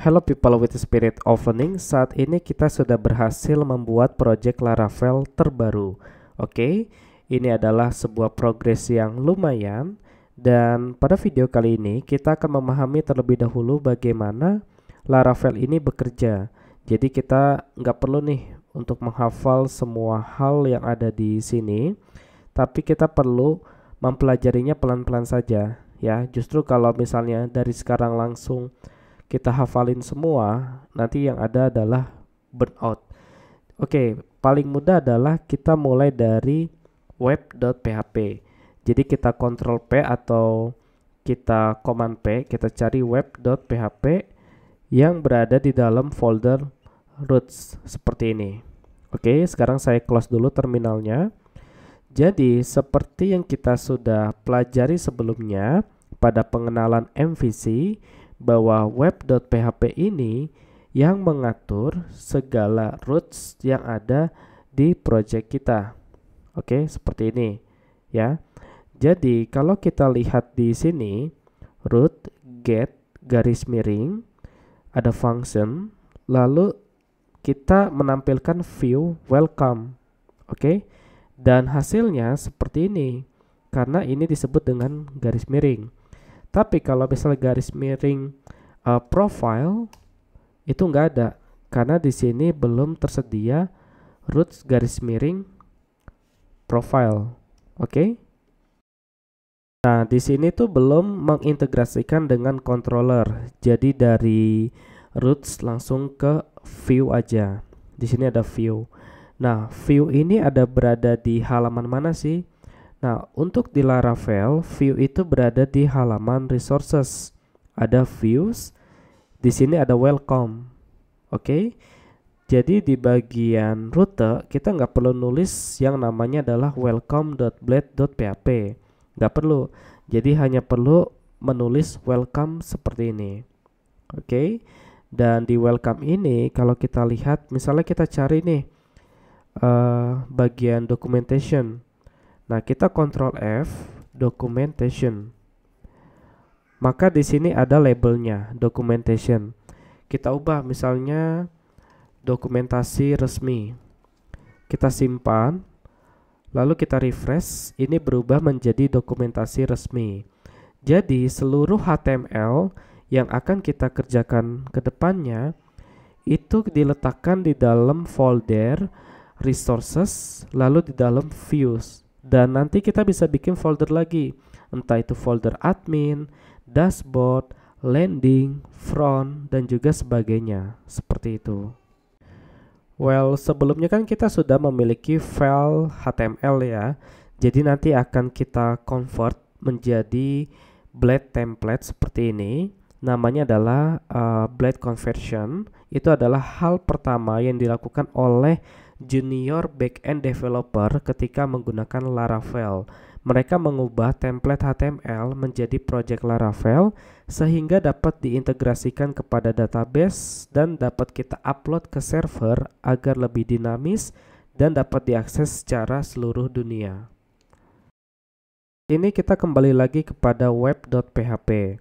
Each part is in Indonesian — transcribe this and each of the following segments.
Hello people with spirit of opening, saat ini kita sudah berhasil membuat project Laravel terbaru. Oke, okay? ini adalah sebuah progres yang lumayan dan pada video kali ini kita akan memahami terlebih dahulu bagaimana Laravel ini bekerja. Jadi kita nggak perlu nih untuk menghafal semua hal yang ada di sini, tapi kita perlu mempelajarinya pelan-pelan saja ya. Justru kalau misalnya dari sekarang langsung kita hafalin semua, nanti yang ada adalah burnout. Oke, paling mudah adalah kita mulai dari web.php. Jadi kita kontrol P atau kita command P, kita cari web.php yang berada di dalam folder roots seperti ini. Oke, sekarang saya close dulu terminalnya. Jadi, seperti yang kita sudah pelajari sebelumnya pada pengenalan MVC, bahwa web.php ini yang mengatur segala routes yang ada di project kita. Oke, seperti ini ya. Jadi, kalau kita lihat di sini root get garis miring ada function lalu kita menampilkan view welcome. Oke. Dan hasilnya seperti ini karena ini disebut dengan garis miring. Tapi kalau misalnya garis miring uh, profile itu nggak ada karena di sini belum tersedia root garis miring profile. Oke. Okay? Nah, di sini tuh belum mengintegrasikan dengan controller. Jadi dari roots langsung ke view aja. Di sini ada view. Nah, view ini ada berada di halaman mana sih? Nah, untuk di Laravel, view itu berada di halaman resources. Ada views, di sini ada welcome. Oke. Okay? Jadi di bagian rute kita nggak perlu nulis yang namanya adalah welcome.blade.php. Nggak perlu. Jadi hanya perlu menulis welcome seperti ini. Oke. Okay? Dan di welcome ini kalau kita lihat misalnya kita cari nih uh, bagian documentation. Nah, kita Ctrl F documentation. Maka di sini ada labelnya documentation. Kita ubah misalnya dokumentasi resmi. Kita simpan lalu kita refresh, ini berubah menjadi dokumentasi resmi. Jadi seluruh HTML yang akan kita kerjakan ke depannya itu diletakkan di dalam folder resources lalu di dalam views. Dan nanti kita bisa bikin folder lagi, entah itu folder admin, dashboard, landing, front, dan juga sebagainya. Seperti itu. Well, sebelumnya kan kita sudah memiliki file HTML ya. Jadi nanti akan kita convert menjadi blade template seperti ini. Namanya adalah uh, blade conversion. Itu adalah hal pertama yang dilakukan oleh junior backend developer ketika menggunakan Laravel. Mereka mengubah template HTML menjadi project Laravel sehingga dapat diintegrasikan kepada database dan dapat kita upload ke server agar lebih dinamis dan dapat diakses secara seluruh dunia. Ini kita kembali lagi kepada web.php.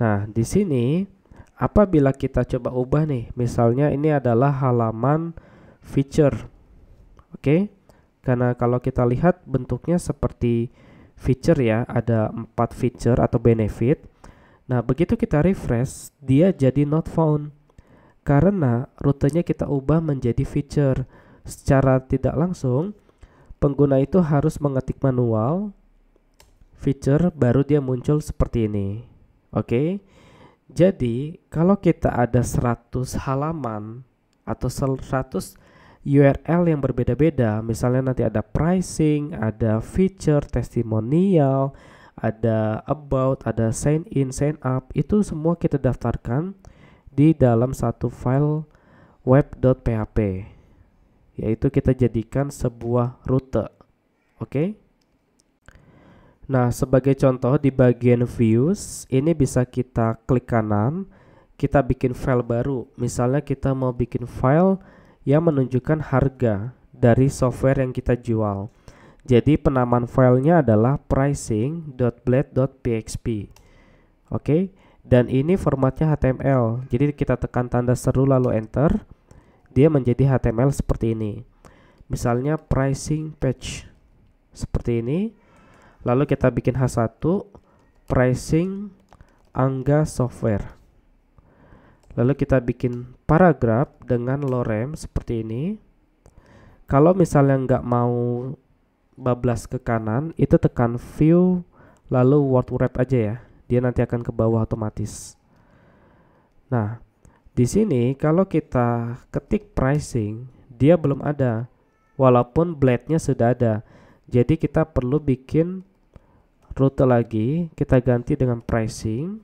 Nah, di sini apabila kita coba ubah nih, misalnya ini adalah halaman feature. Oke. Okay? Karena kalau kita lihat bentuknya seperti feature ya, ada empat feature atau benefit. Nah, begitu kita refresh, dia jadi not found. Karena rutenya kita ubah menjadi feature. Secara tidak langsung, pengguna itu harus mengetik manual feature baru dia muncul seperti ini. Oke. Okay? Jadi, kalau kita ada 100 halaman atau 100 URL yang berbeda-beda. Misalnya nanti ada pricing, ada feature, testimonial, ada about, ada sign in, sign up. Itu semua kita daftarkan di dalam satu file web.php. Yaitu kita jadikan sebuah rute. Oke? Okay? Nah, sebagai contoh di bagian views, ini bisa kita klik kanan, kita bikin file baru. Misalnya kita mau bikin file yang menunjukkan harga dari software yang kita jual. Jadi penamaan filenya adalah pricing.blade.php. Oke, okay? dan ini formatnya HTML. Jadi kita tekan tanda seru lalu enter, dia menjadi HTML seperti ini. Misalnya pricing page seperti ini. Lalu kita bikin H1 pricing angga software. Lalu kita bikin paragraf dengan lorem seperti ini. Kalau misalnya nggak mau bablas ke kanan, itu tekan view lalu word wrap aja ya. Dia nanti akan ke bawah otomatis. Nah, di sini kalau kita ketik pricing, dia belum ada. Walaupun blade-nya sudah ada. Jadi kita perlu bikin rute lagi, kita ganti dengan pricing.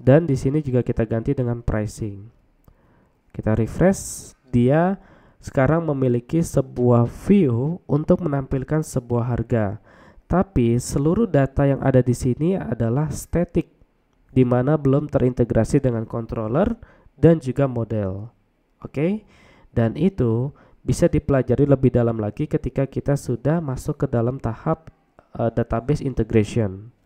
Dan di sini juga kita ganti dengan pricing. Kita refresh, dia sekarang memiliki sebuah view untuk menampilkan sebuah harga. Tapi seluruh data yang ada di sini adalah static, di mana belum terintegrasi dengan controller dan juga model. Oke, dan itu bisa dipelajari lebih dalam lagi ketika kita sudah masuk ke dalam tahap uh, database integration.